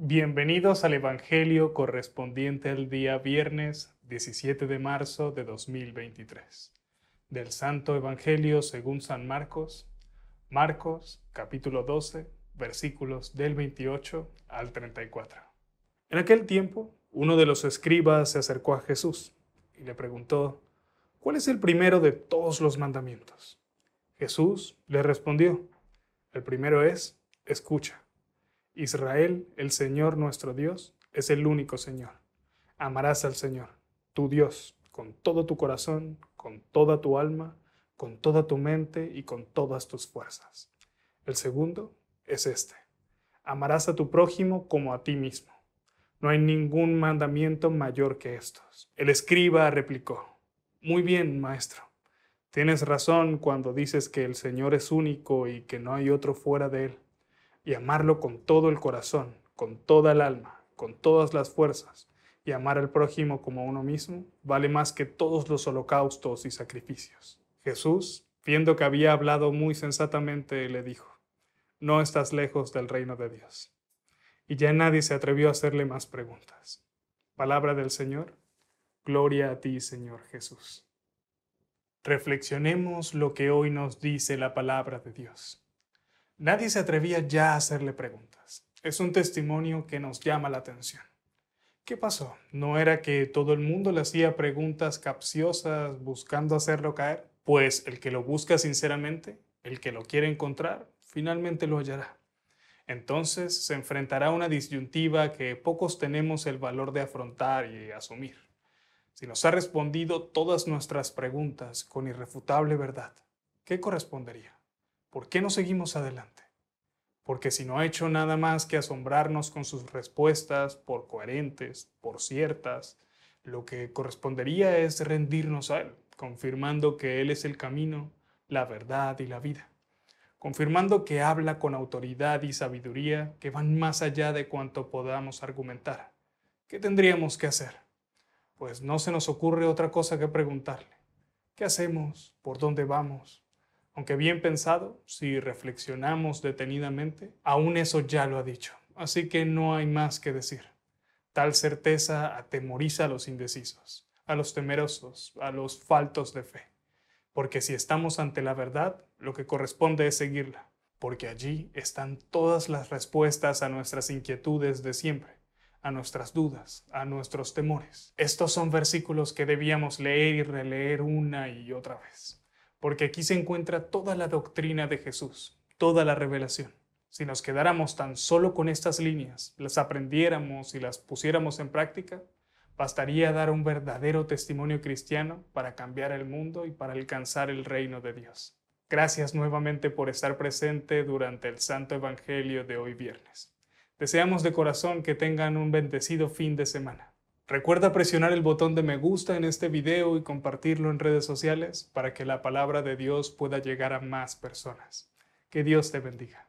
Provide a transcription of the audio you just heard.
Bienvenidos al Evangelio correspondiente al día viernes 17 de marzo de 2023, del Santo Evangelio según San Marcos, Marcos capítulo 12, versículos del 28 al 34. En aquel tiempo, uno de los escribas se acercó a Jesús y le preguntó, ¿cuál es el primero de todos los mandamientos? Jesús le respondió, el primero es, escucha. Israel, el Señor nuestro Dios, es el único Señor. Amarás al Señor, tu Dios, con todo tu corazón, con toda tu alma, con toda tu mente y con todas tus fuerzas. El segundo es este. Amarás a tu prójimo como a ti mismo. No hay ningún mandamiento mayor que estos. El escriba replicó, Muy bien, maestro. Tienes razón cuando dices que el Señor es único y que no hay otro fuera de él y amarlo con todo el corazón, con toda el alma, con todas las fuerzas, y amar al prójimo como a uno mismo, vale más que todos los holocaustos y sacrificios. Jesús, viendo que había hablado muy sensatamente, le dijo, no estás lejos del reino de Dios. Y ya nadie se atrevió a hacerle más preguntas. Palabra del Señor, gloria a ti, Señor Jesús. Reflexionemos lo que hoy nos dice la palabra de Dios. Nadie se atrevía ya a hacerle preguntas. Es un testimonio que nos llama la atención. ¿Qué pasó? ¿No era que todo el mundo le hacía preguntas capciosas buscando hacerlo caer? Pues el que lo busca sinceramente, el que lo quiere encontrar, finalmente lo hallará. Entonces se enfrentará a una disyuntiva que pocos tenemos el valor de afrontar y asumir. Si nos ha respondido todas nuestras preguntas con irrefutable verdad, ¿qué correspondería? ¿Por qué no seguimos adelante? Porque si no ha hecho nada más que asombrarnos con sus respuestas, por coherentes, por ciertas, lo que correspondería es rendirnos a Él, confirmando que Él es el camino, la verdad y la vida, confirmando que habla con autoridad y sabiduría que van más allá de cuanto podamos argumentar. ¿Qué tendríamos que hacer? Pues no se nos ocurre otra cosa que preguntarle. ¿Qué hacemos? ¿Por dónde vamos? Aunque bien pensado, si reflexionamos detenidamente, aún eso ya lo ha dicho, así que no hay más que decir. Tal certeza atemoriza a los indecisos, a los temerosos, a los faltos de fe, porque si estamos ante la verdad, lo que corresponde es seguirla, porque allí están todas las respuestas a nuestras inquietudes de siempre a nuestras dudas, a nuestros temores. Estos son versículos que debíamos leer y releer una y otra vez porque aquí se encuentra toda la doctrina de Jesús, toda la revelación. Si nos quedáramos tan solo con estas líneas, las aprendiéramos y las pusiéramos en práctica, bastaría dar un verdadero testimonio cristiano para cambiar el mundo y para alcanzar el reino de Dios. Gracias nuevamente por estar presente durante el Santo Evangelio de hoy viernes. Deseamos de corazón que tengan un bendecido fin de semana. Recuerda presionar el botón de me gusta en este video y compartirlo en redes sociales para que la palabra de Dios pueda llegar a más personas. Que Dios te bendiga.